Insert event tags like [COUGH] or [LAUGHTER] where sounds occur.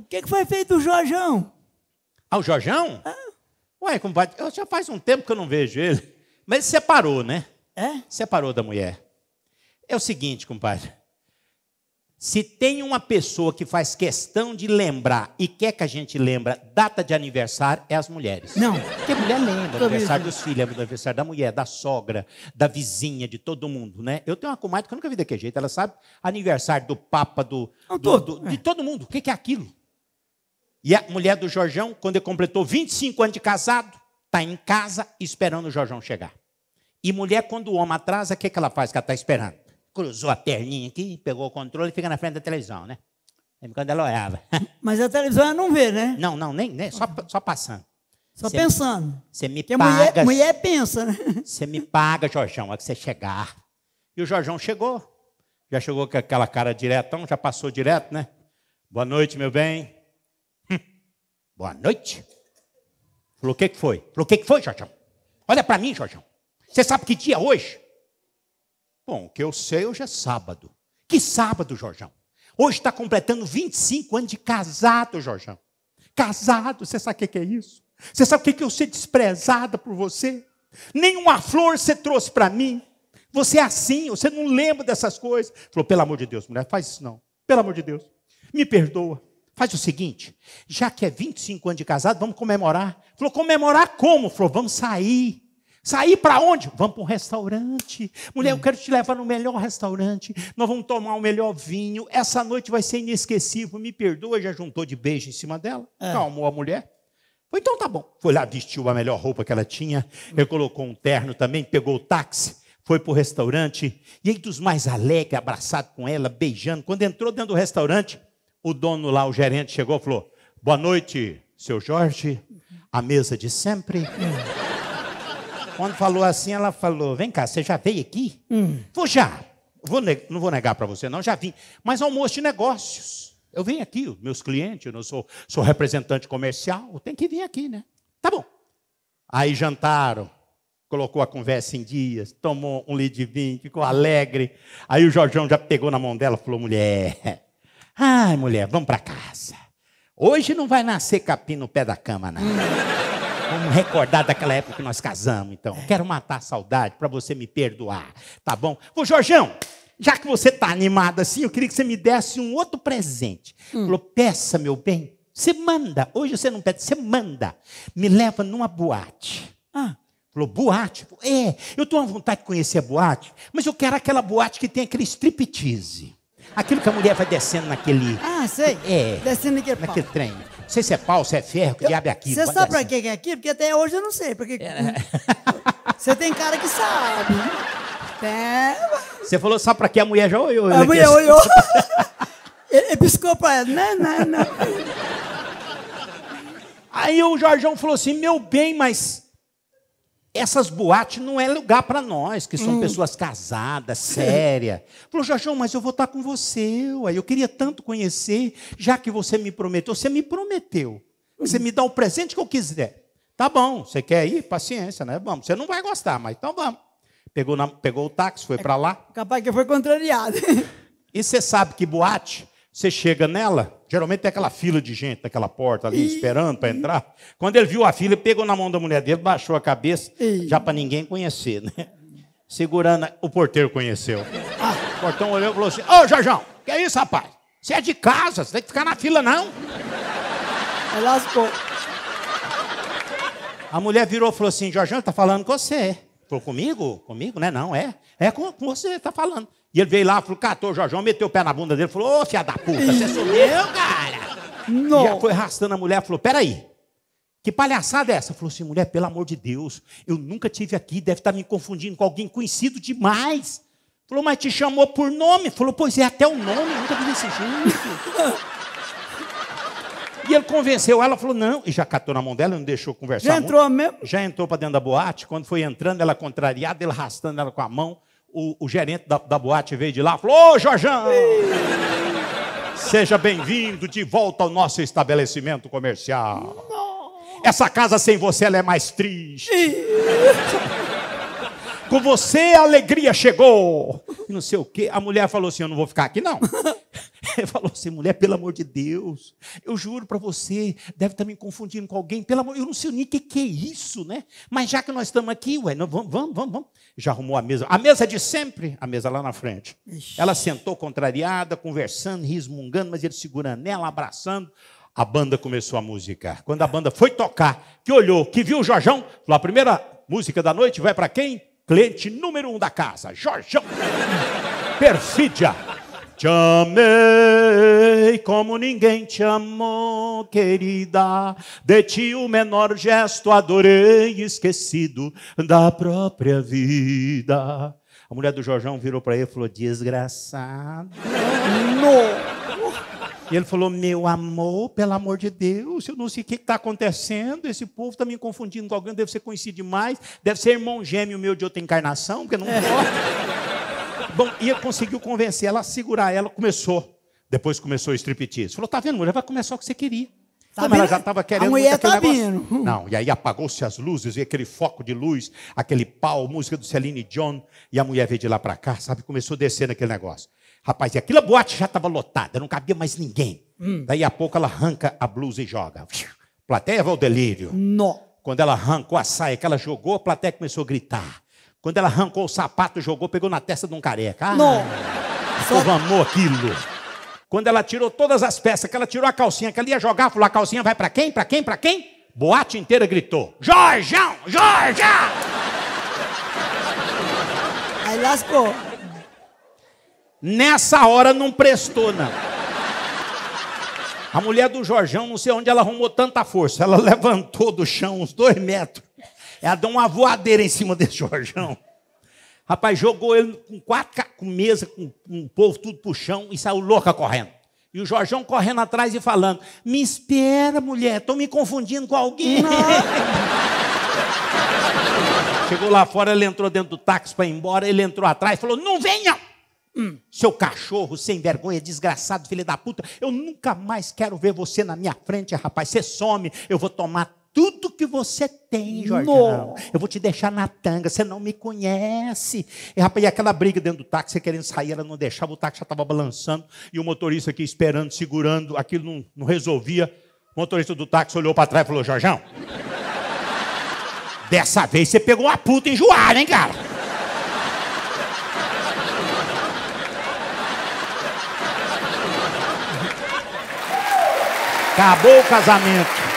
O que, é que foi feito do Jorjão? Ah, o Jorjão? Ah. Ué, compadre, eu já faz um tempo que eu não vejo ele. Mas ele separou, né? É? Separou da mulher. É o seguinte, compadre. Se tem uma pessoa que faz questão de lembrar e quer que a gente lembra data de aniversário, é as mulheres. Não. Porque a mulher lembra do aniversário dos filhos, lembra do aniversário da mulher, da sogra, da vizinha, de todo mundo, né? Eu tenho uma comadre que eu nunca vi daquele jeito. Ela sabe aniversário do papa, do... Não, do, do, De todo mundo. O que é aquilo? E a mulher do Jorjão, quando ele completou 25 anos de casado, está em casa esperando o Jorjão chegar. E mulher, quando o homem atrasa, o que, que ela faz que ela está esperando? Cruzou a perninha aqui, pegou o controle e fica na frente da televisão, né? Quando ela olhava. [LAUGHS] Mas a televisão ela não vê, né? Não, não, nem, nem só, só passando. Só cê, pensando. Você me Porque paga. Mulher, mulher pensa, né? Você [LAUGHS] me paga, Jorjão, é que você chegar. E o Jorjão chegou. Já chegou com aquela cara diretão, já passou direto, né? Boa noite, meu bem. Boa noite. Falou, o que, que foi? Falou, o que, que foi, Jorjão? Olha para mim, Jorjão. Você sabe que dia é hoje? Bom, o que eu sei, hoje é sábado. Que sábado, Jorjão? Hoje está completando 25 anos de casado, Jorjão. Casado, você sabe o que é isso? Você sabe o que que eu ser desprezada por você? Nenhuma flor você trouxe para mim. Você é assim, você não lembra dessas coisas. Falou, pelo amor de Deus, mulher, faz isso não. Pelo amor de Deus, me perdoa. Faz o seguinte, já que é 25 anos de casado, vamos comemorar. Falou, comemorar como? Falou, vamos sair. Sair para onde? Vamos para um restaurante. Mulher, eu quero te levar no melhor restaurante. Nós vamos tomar o melhor vinho. Essa noite vai ser inesquecível. Me perdoa, já juntou de beijo em cima dela. É. Calmou a mulher. Foi, então tá bom. Foi lá, vestiu a melhor roupa que ela tinha. Ele colocou um terno também, pegou o táxi, foi para o restaurante. E aí, dos mais alegre, abraçado com ela, beijando. Quando entrou dentro do restaurante, o dono lá, o gerente, chegou e falou: Boa noite, seu Jorge, a mesa de sempre. Quando falou assim, ela falou: Vem cá, você já veio aqui? Vou já. Vou não vou negar para você, não, já vim. Mas almoço de negócios. Eu venho aqui, meus clientes, eu não sou, sou representante comercial, tem que vir aqui, né? Tá bom. Aí jantaram, colocou a conversa em dias, tomou um litro de vinho, ficou alegre. Aí o Jorjão já pegou na mão dela e falou: mulher, Ai, mulher, vamos para casa. Hoje não vai nascer capim no pé da cama, não. Vamos recordar daquela época que nós casamos, então. Quero matar a saudade para você me perdoar, tá bom? Ô, Jorjão, já que você tá animado assim, eu queria que você me desse um outro presente. Hum. Falou, peça, meu bem. Você manda. Hoje você não pede, você manda. Me leva numa boate. Ah. Falou, boate? É, eu tenho uma vontade de conhecer a boate, mas eu quero aquela boate que tem aquele striptease. Aquilo que a mulher vai descendo naquele. Ah, sei. É. Descendo naquele, pau. naquele trem. Não sei se é pau, se é ferro, que eu, diabo é Você sabe pra que é aquilo? Porque até hoje eu não sei. Porque... É. [LAUGHS] Você tem cara que sabe. É, Você falou só pra que a mulher já olhou. A né? mulher [LAUGHS] olhou. [LAUGHS] ele, piscou pra ela. Não, não, não. Aí o Jorgão falou assim: meu bem, mas essas boates não é lugar para nós, que são hum. pessoas casadas, [LAUGHS] sérias. Falou, Jajão, mas eu vou estar tá com você. Ué. Eu queria tanto conhecer, já que você me prometeu. Você me prometeu. Você me dá o presente que eu quiser. Tá bom, você quer ir? Paciência, né? Vamos. Você não vai gostar, mas então vamos. Pegou, na, pegou o táxi, foi é para lá. Capaz que foi contrariado. [LAUGHS] e você sabe que boate, você chega nela, Geralmente tem aquela fila de gente naquela porta ali, esperando para entrar. Quando ele viu a fila, pegou na mão da mulher dele, baixou a cabeça, já para ninguém conhecer, né? Segurando, a... o porteiro conheceu. Ah, o portão olhou e falou assim: Ô, Jorjão, que é isso, rapaz? Você é de casa, você tem que ficar na fila, não. lascou. A mulher virou e falou assim: Jorjão, tá falando com você. Falou comigo? Comigo, né? Não, é. É com, com você, tá falando. E ele veio lá falou: catou o Jorjão, meteu o pé na bunda dele, falou: Ô, fiada da puta, você sou eu, cara! Não. E foi arrastando a mulher, falou: peraí, que palhaçada é essa? Falou assim: mulher, pelo amor de Deus, eu nunca tive aqui, deve estar tá me confundindo com alguém conhecido demais. Falou, mas te chamou por nome? Falou, pois é, até o nome, nunca vi desse jeito. e ele convenceu ela, falou, não, e já catou na mão dela, não deixou conversar. Já muito. entrou mesmo? Já entrou para dentro da boate. Quando foi entrando, ela contrariada, ele arrastando ela com a mão o, o gerente da, da, boate veio de lá e falou: Ô, Jorjão! Seja bem-vindo de volta ao nosso estabelecimento comercial. Essa casa sem você ela é mais triste. Com você a alegria chegou. não sei o quê. A mulher falou assim: Eu não vou ficar aqui, não. [LAUGHS] [LAUGHS] falou assim: mulher, pelo amor de Deus, eu juro para você, deve estar tá me confundindo com alguém, pelo amor, eu não sei nem o que, que é isso, né? Mas já que nós estamos aqui, ué, vamos, vamos, vamos, vamos. Já arrumou a mesa, a mesa de sempre, a mesa lá na frente. Ixi. Ela sentou contrariada, conversando, resmungando, mas ele segurando ela, abraçando. A banda começou a musicar. Quando a banda foi tocar, que olhou, que viu o Jorjão, falou: a primeira música da noite vai para quem? Cliente número um da casa, Jorjão. [LAUGHS] Perfídia. Te amei como ninguém te amou, querida. De ti o menor gesto adorei, esquecido da própria vida. A mulher do Jorjão virou para ele e falou: Desgraçado. Não. E ele falou: Meu amor, pelo amor de Deus, eu não sei o que está acontecendo. Esse povo está me confundindo com alguém, deve ser conhecido demais, deve ser irmão gêmeo meu de outra encarnação, porque não é. pode. É. Bom, e conseguiu convencer ela a segurar ela, começou. Depois começou o striptease. Falou, tá vendo, mulher, vai começar o que você queria. Tá ela já estava querendo. A mulher tá negócio. vindo. Hum. Não, e aí apagou-se as luzes, e aquele foco de luz, aquele pau, música do Celine John, e a mulher veio de lá para cá, sabe? Começou a descer naquele negócio. Rapaz, e aquela boate já estava lotada, não cabia mais ninguém. Hum. Daí a pouco ela arranca a blusa e joga. Plateia vai o delírio. Não. Quando ela arrancou a saia que ela jogou, a plateia começou a gritar. Quando ela arrancou o sapato, jogou, pegou na testa de um careca. Ah, não! Só... aquilo. Quando ela tirou todas as peças, que ela tirou a calcinha, que ela ia jogar, falou: a calcinha vai para quem? Para quem? Para quem? Boate inteira gritou: Jorjão! Jorjão! Aí lascou. Nessa hora não prestou, não. A mulher do Jorjão, não sei onde ela arrumou tanta força, ela [LAUGHS] levantou do chão uns dois metros ela deu uma voadeira em cima desse Jorjão. Rapaz, jogou ele com quatro com mesa, com, com o povo tudo pro chão e saiu louca correndo. E o Jorjão correndo atrás e falando: Me espera, mulher, tô me confundindo com alguém. [LAUGHS] Chegou lá fora, ele entrou dentro do táxi para ir embora, ele entrou atrás e falou: Não venha! Hum, seu cachorro sem vergonha, desgraçado, filho da puta, eu nunca mais quero ver você na minha frente, rapaz. Você some, eu vou tomar que você tem, Jorge. Não. Eu vou te deixar na tanga, você não me conhece. E, rapaz, e aquela briga dentro do táxi, você querendo sair, ela não deixava, o táxi já estava balançando, e o motorista aqui esperando, segurando, aquilo não, não resolvia. O motorista do táxi olhou para trás e falou: Jorjão, dessa vez você pegou uma puta enjoada, hein, cara? Acabou o casamento.